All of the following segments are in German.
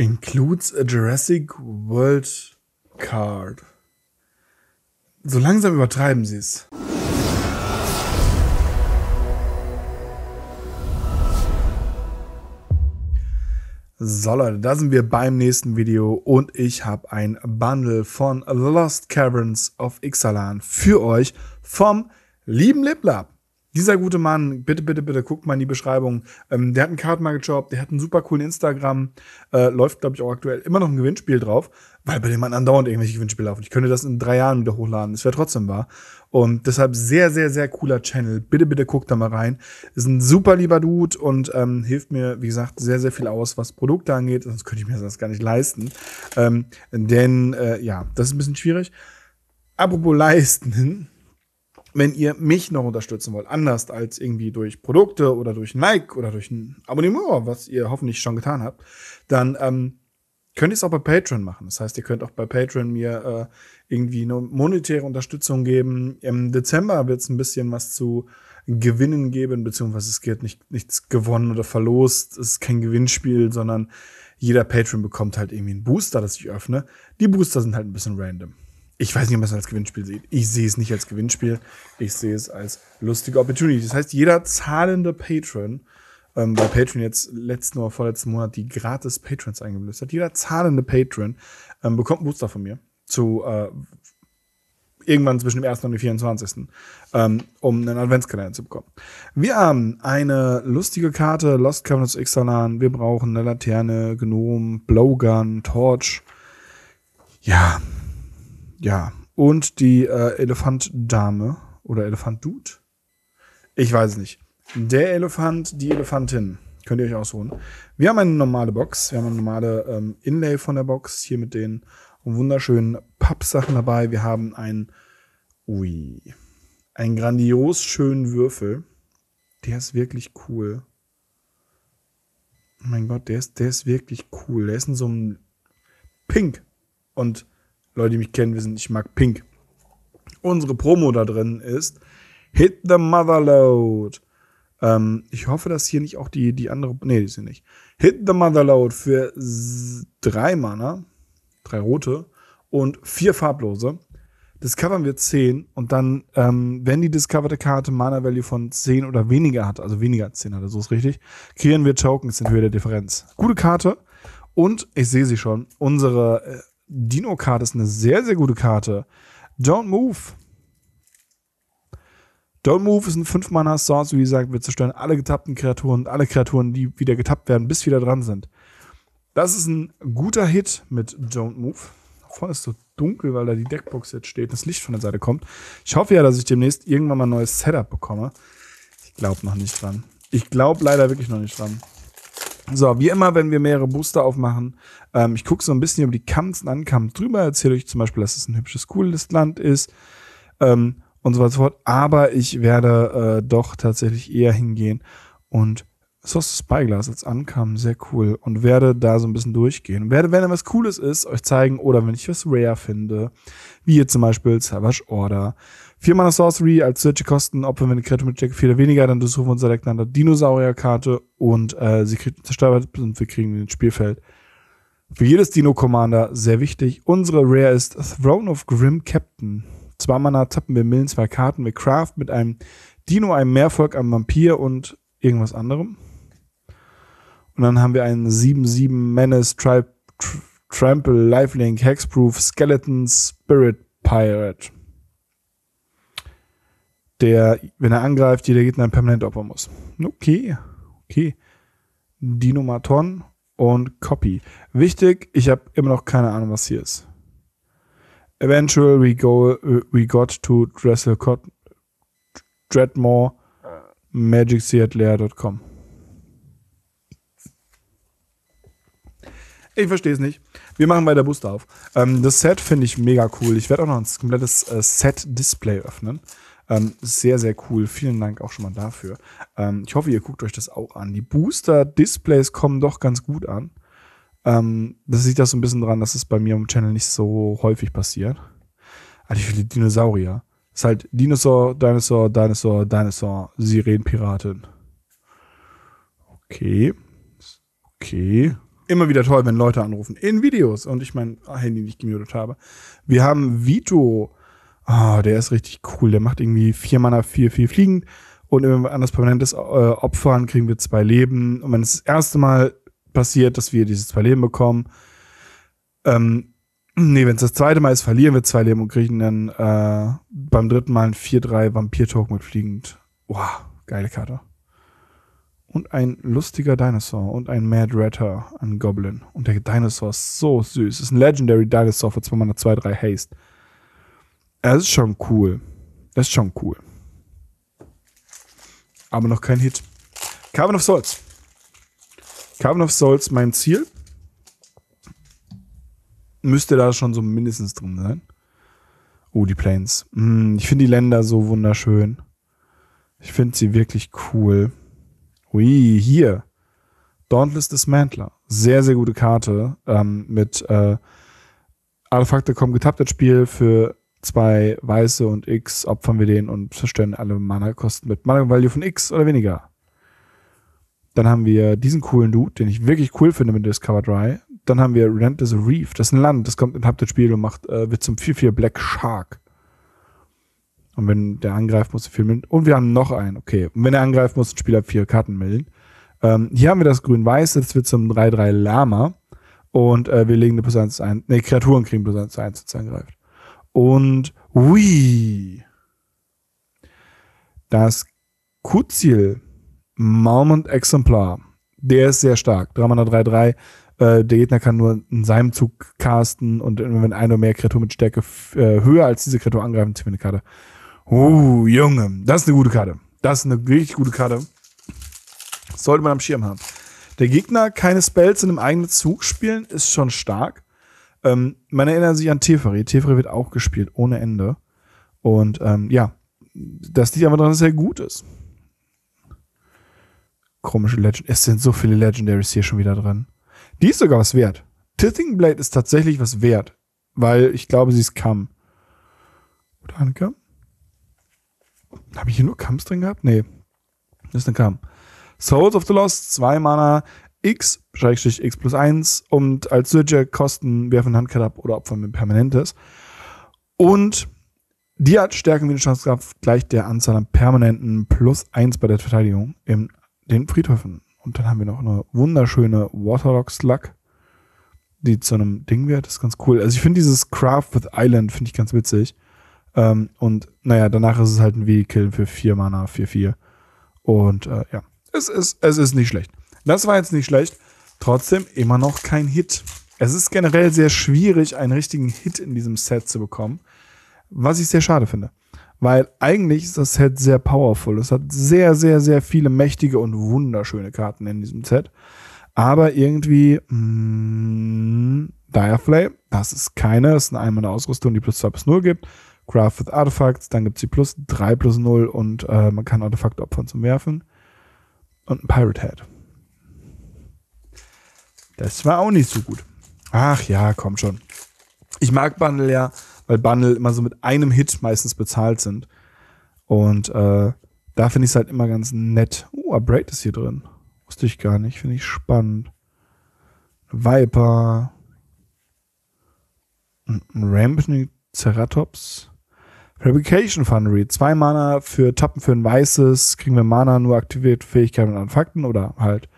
Includes a Jurassic World Card. So langsam übertreiben sie es. So Leute, da sind wir beim nächsten Video und ich habe ein Bundle von The Lost Caverns of Ixalan für euch vom lieben LibLab. Dieser gute Mann, bitte, bitte, bitte, guckt mal in die Beschreibung. Ähm, der hat einen Card Job, der hat einen super coolen Instagram, äh, läuft, glaube ich, auch aktuell immer noch ein Gewinnspiel drauf, weil bei dem Mann andauernd irgendwelche Gewinnspiele laufen. Ich könnte das in drei Jahren wieder hochladen, es wäre trotzdem wahr. Und deshalb sehr, sehr, sehr cooler Channel. Bitte, bitte guckt da mal rein. Ist ein super lieber Dude und ähm, hilft mir, wie gesagt, sehr, sehr viel aus, was Produkte angeht. Sonst könnte ich mir das gar nicht leisten. Ähm, denn, äh, ja, das ist ein bisschen schwierig. Apropos leisten, wenn ihr mich noch unterstützen wollt, anders als irgendwie durch Produkte oder durch ein Like oder durch ein Abonnement, was ihr hoffentlich schon getan habt, dann ähm, könnt ihr es auch bei Patreon machen. Das heißt, ihr könnt auch bei Patreon mir äh, irgendwie eine monetäre Unterstützung geben. Im Dezember wird es ein bisschen was zu gewinnen geben, beziehungsweise es geht nicht, nichts gewonnen oder verlost. Es ist kein Gewinnspiel, sondern jeder Patreon bekommt halt irgendwie einen Booster, das ich öffne. Die Booster sind halt ein bisschen random. Ich weiß nicht, ob man es als Gewinnspiel sieht. Ich sehe es nicht als Gewinnspiel. Ich sehe es als lustige Opportunity. Das heißt, jeder zahlende Patron, ähm, weil Patron jetzt letzten oder vorletzten Monat die gratis Patrons eingebüßt hat, jeder zahlende Patron ähm, bekommt einen Booster von mir zu äh, irgendwann zwischen dem 1. und dem 24. Ähm, um einen Adventskalender zu bekommen. Wir haben eine lustige Karte, Lost Covenants Ixalan, wir brauchen eine Laterne, Gnome, Blowgun, Torch. Ja, ja, und die äh, Elefantdame oder Elefant-Dude? Ich weiß es nicht. Der Elefant, die Elefantin. Könnt ihr euch ausruhen. Wir haben eine normale Box. Wir haben eine normale ähm, Inlay von der Box. Hier mit den wunderschönen Pappsachen dabei. Wir haben einen. ui, einen grandios schönen Würfel. Der ist wirklich cool. Oh mein Gott, der ist, der ist wirklich cool. Der ist in so einem Pink und Leute, die mich kennen, wissen, ich mag Pink. Unsere Promo da drin ist Hit the Motherload. Ähm, ich hoffe, dass hier nicht auch die, die andere. Nee, die sind nicht. Hit the Motherload für drei Mana, drei rote und vier farblose. Discovern wir 10 und dann, ähm, wenn die discoverte Karte Mana Value von 10 oder weniger hat, also weniger als 10 hat, also so ist richtig, kreieren wir Tokens in Höhe der Differenz. Gute Karte und ich sehe sie schon, unsere äh, Dino-Karte ist eine sehr, sehr gute Karte. Don't Move. Don't Move ist ein 5 mana source wie gesagt, wir zerstören alle getappten Kreaturen und alle Kreaturen, die wieder getappt werden, bis wieder dran sind. Das ist ein guter Hit mit Don't Move. Vorne ist so dunkel, weil da die Deckbox jetzt steht und das Licht von der Seite kommt. Ich hoffe ja, dass ich demnächst irgendwann mal ein neues Setup bekomme. Ich glaube noch nicht dran. Ich glaube leider wirklich noch nicht dran. So, wie immer, wenn wir mehrere Booster aufmachen, ähm, ich gucke so ein bisschen über die Kamps und Ankamps drüber, erzähle euch zum Beispiel, dass es ein hübsches, cooles Land ist ähm, und so weiter und so fort. Aber ich werde äh, doch tatsächlich eher hingehen und Sauce Spyglass jetzt ankam, sehr cool. Und werde da so ein bisschen durchgehen. Werde, wenn da was Cooles ist, euch zeigen. Oder wenn ich was Rare finde. Wie hier zum Beispiel Savage Order. Vier Mana Sorcery als Search kosten, ob wir eine Kreatur mit Check 4 oder weniger, dann suchen wir uns direkt nach der Dinosaurierkarte und äh, sie kriegt zerstört und wir kriegen den Spielfeld. Für jedes Dino-Commander sehr wichtig. Unsere Rare ist Throne of Grim Captain. Zwei Mana tappen wir Millen zwei Karten. Wir craften mit einem Dino, einem Mehrvolk, einem Vampir und irgendwas anderem. Und dann haben wir einen 7-7 Menace Tri Tr Trample Lifelink Hexproof Skeleton Spirit Pirate. Der, wenn er angreift, jeder Gegner ein permanent opfern muss. Okay, okay. Dinomaton und Copy. Wichtig, ich habe immer noch keine Ahnung, was hier ist. Eventually we, go, we got to Dressel Dreadmore magiccdlair.com. Ich verstehe es nicht. Wir machen bei der Booster auf. Ähm, das Set finde ich mega cool. Ich werde auch noch ein komplettes äh, Set-Display öffnen. Ähm, sehr, sehr cool. Vielen Dank auch schon mal dafür. Ähm, ich hoffe, ihr guckt euch das auch an. Die Booster-Displays kommen doch ganz gut an. Ähm, das sieht das so ein bisschen dran, dass es bei mir im Channel nicht so häufig passiert. Ah, die viele Dinosaurier. Ist halt Dinosaur, Dinosaur, Dinosaur, Dinosaur, Sirenpiratin. Okay. Okay immer wieder toll, wenn Leute anrufen in Videos und ich mein Handy nicht gemutet habe. Wir haben Vito. Oh, der ist richtig cool. Der macht irgendwie vier Mana, vier, vier fliegend. Und wenn wir an das permanentes äh, Opfern kriegen wir zwei Leben. Und wenn es das erste Mal passiert, dass wir diese zwei Leben bekommen, ähm, nee, wenn es das zweite Mal ist, verlieren wir zwei Leben und kriegen dann äh, beim dritten Mal ein 4-3 vampir talk mit fliegend. Wow, geile Karte und ein lustiger Dinosaur und ein Mad Ratter, ein Goblin. Und der Dinosaur ist so süß. ist ein Legendary Dinosaur für 2 2 3 Haste. Das ist schon cool. Das ist schon cool. Aber noch kein Hit. Carbon of Souls. Carbon of Souls, mein Ziel. Müsste da schon so mindestens drin sein. Oh, die Plains. Hm, ich finde die Länder so wunderschön. Ich finde sie wirklich cool. Ui, hier. Dauntless Dismantler. Sehr, sehr gute Karte. Ähm, mit äh, Artefakte kommen getappt ins Spiel. Für zwei weiße und X opfern wir den und zerstören alle Mana-Kosten mit Mana-Value von X oder weniger. Dann haben wir diesen coolen Dude, den ich wirklich cool finde mit Discover Dry. Dann haben wir Relentless Reef. Das ist ein Land. Das kommt in Habt das Spiel und macht, äh, wird zum 4-4 Black Shark. Und wenn der angreift, muss er viel mit. Und wir haben noch einen, okay. Und wenn er angreift, muss ein Spieler vier Karten melden. Ähm, hier haben wir das Grün-Weiß, das wird zum 3-3 Lama. Und äh, wir legen eine plus 1 ein. Ne, Kreaturen kriegen plus 1 zu 1, jetzt angreift. Und ui. Das Kuzil Moment Exemplar. Der ist sehr stark. 3 x 3 3 der Gegner kann nur in seinem Zug casten und wenn eine oder mehr Kreatur mit Stärke äh, höher als diese Kreatur angreifen, ziehen wir eine Karte. Uh, Junge, das ist eine gute Karte. Das ist eine richtig gute Karte. Das sollte man am Schirm haben. Der Gegner keine Spells in einem eigenen Zug spielen, ist schon stark. Ähm, man erinnert sich an Teferi. Teferi wird auch gespielt, ohne Ende. Und ähm, ja, das liegt aber daran, dass er gut ist. Komische Legend. Es sind so viele Legendaries hier schon wieder drin. Die ist sogar was wert. Tithing Blade ist tatsächlich was wert, weil ich glaube, sie ist Kamm. Oder Ankam? Habe ich hier nur Kamps drin gehabt? Nee. Das ist ein Kam. Souls of the Lost, 2 Mana, X, Schrägstrich X plus 1 und als Surge Kosten werfen Handkarte ab oder Opfer mit Permanentes. Und die hat Stärken wie eine Schatzkraft gleich der Anzahl an Permanenten plus 1 bei der Verteidigung in den Friedhöfen. Und dann haben wir noch eine wunderschöne Waterlock Slug, die zu einem Ding wird. Das ist ganz cool. Also ich finde dieses Craft with Island, finde ich ganz witzig. Ähm, und naja, danach ist es halt ein Vehikel für 4 Mana, 4-4. Und äh, ja, es ist, es ist nicht schlecht. Das war jetzt nicht schlecht. Trotzdem immer noch kein Hit. Es ist generell sehr schwierig, einen richtigen Hit in diesem Set zu bekommen. Was ich sehr schade finde. Weil eigentlich ist das Set sehr powerful. Es hat sehr, sehr, sehr viele mächtige und wunderschöne Karten in diesem Set. Aber irgendwie, mh, mm, Direflame, das ist keine, das ist eine einmal Ausrüstung, die plus 2 bis 0 gibt. Craft with Artifacts, dann gibt es die Plus 3 plus 0 und äh, man kann Artefakte opfern zum Werfen. Und ein Pirate Head. Das war auch nicht so gut. Ach ja, komm schon. Ich mag Bundle ja, weil Bundle immer so mit einem Hit meistens bezahlt sind. Und äh, da finde ich es halt immer ganz nett. Oh, uh, Braid ist hier drin. Wusste ich gar nicht. Finde ich spannend. Viper. Ein Ramping Ceratops. Replication Foundry, zwei Mana für Tappen für ein weißes, kriegen wir Mana, nur aktiviert Fähigkeiten und Artefakten oder halt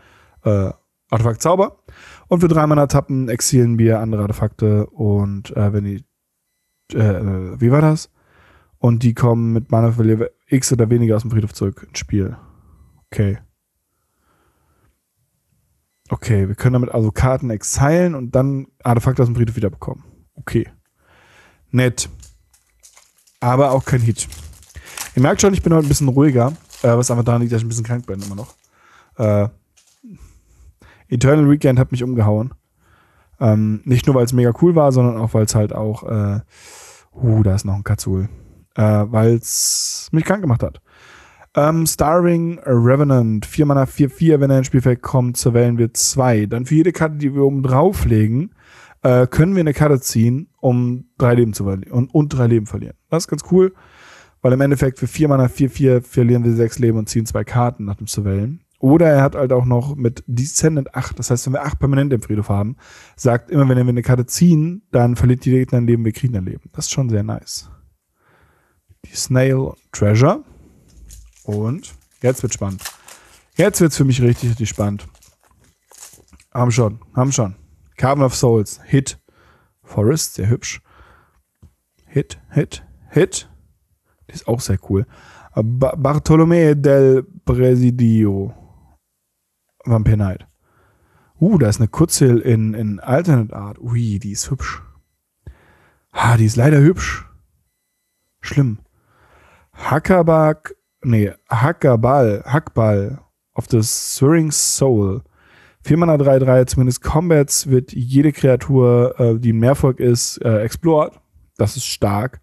äh, Artefakt Zauber. Und für drei Mana Tappen exilen wir andere Artefakte und äh, wenn die, äh, äh, wie war das? Und die kommen mit Mana für X oder weniger aus dem Friedhof zurück ins Spiel. Okay. Okay, wir können damit also Karten exilen und dann Artefakte aus dem Friedhof wiederbekommen. Okay. Nett aber auch kein Hit. Ihr merkt schon, ich bin heute ein bisschen ruhiger, äh, was einfach daran liegt, dass ich ein bisschen krank bin immer noch. Äh, Eternal Weekend hat mich umgehauen. Ähm, nicht nur, weil es mega cool war, sondern auch, weil es halt auch, äh, uh, da ist noch ein Katzul, äh, weil es mich krank gemacht hat. Ähm, Starring Revenant, 4 Mana 4, 4, wenn er ins Spielfeld kommt, zerwählen wir 2. Dann für jede Karte, die wir oben drauflegen, äh, können wir eine Karte ziehen, um drei Leben zu verlieren und, und drei Leben verlieren. Das ist ganz cool, weil im Endeffekt für vier Mana vier, vier verlieren wir sechs Leben und ziehen zwei Karten nach dem Survellen. Oder er hat halt auch noch mit Descendant 8, das heißt, wenn wir 8 permanent im Friedhof haben, sagt immer, wenn wir eine Karte ziehen, dann verliert die Gegner ein Leben, wir kriegen ein Leben. Das ist schon sehr nice. Die Snail Treasure. Und jetzt wird spannend. Jetzt wird's für mich richtig, richtig spannend. Haben schon, haben schon. Carbon of Souls, Hit. Forest, sehr hübsch. Hit, Hit, Hit. Die ist auch sehr cool. Ba Bartolomé del Presidio. Vampir Knight. Uh, da ist eine Kurzhill in, in Alternate Art. Ui, die ist hübsch. Ha, die ist leider hübsch. Schlimm. Hackerbag, nee, Hackerball, Hackball of the Swirring Soul. 4 Mana 3, 3 zumindest Combats wird jede Kreatur, äh, die ein Mehrfolg ist, äh, explored. Das ist stark.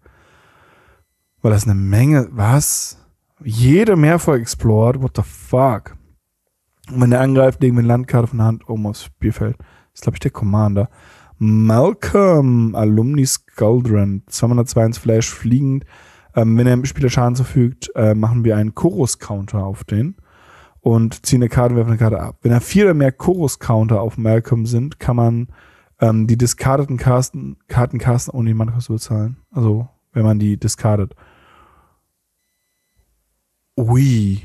Weil das eine Menge, was? Jede Mehrfolg explored? What the fuck? Und wenn der angreift, legen wir eine Landkarte von der Hand oben aufs Spielfeld. Das ist, glaube ich, der Commander. Malcolm, Alumni Sculdron, 202 Flash fliegend. Ähm, wenn er dem Spieler Schaden zufügt, äh, machen wir einen Chorus-Counter auf den und ziehe eine Karte und werfe eine Karte ab. Wenn da vier oder mehr Chorus-Counter auf Malcolm sind, kann man ähm, die discardeten Karten, Karten casten, ohne die mana zu bezahlen. Also, wenn man die discardet. Ui.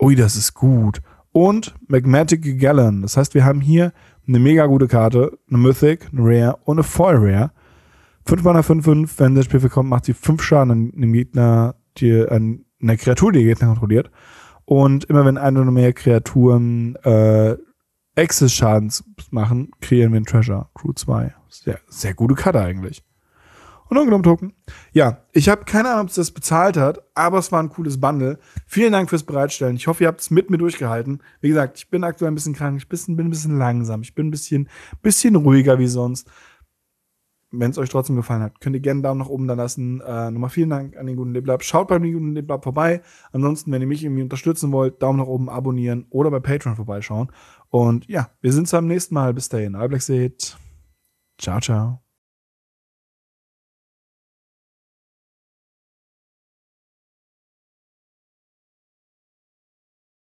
Ui, das ist gut. Und Magmatic Gallon. Das heißt, wir haben hier eine mega gute Karte, eine Mythic, eine Rare und eine Foil Rare. 5 Mana 5, 5, wenn das Spiel kommt, macht sie 5 Schaden an dem Gegner, die, an einer Kreatur, die der Gegner kontrolliert. Und immer wenn eine oder mehr Kreaturen äh, Access-Schadens machen, kreieren wir einen Treasure. Crew 2. Sehr, sehr gute Karte eigentlich. Und dann Token. Ja, ich habe keine Ahnung, ob es das bezahlt hat, aber es war ein cooles Bundle. Vielen Dank fürs Bereitstellen. Ich hoffe, ihr habt es mit mir durchgehalten. Wie gesagt, ich bin aktuell ein bisschen krank, ich bin, ein bisschen langsam, ich bin ein bisschen, bisschen ruhiger wie sonst wenn es euch trotzdem gefallen hat, könnt ihr gerne einen Daumen nach oben da lassen. Äh, nochmal vielen Dank an den guten Leblab. Schaut bei dem guten Leblab vorbei. Ansonsten, wenn ihr mich irgendwie unterstützen wollt, Daumen nach oben abonnieren oder bei Patreon vorbeischauen. Und ja, wir sehen uns beim nächsten Mal. Bis dahin. Alblex Ciao, ciao.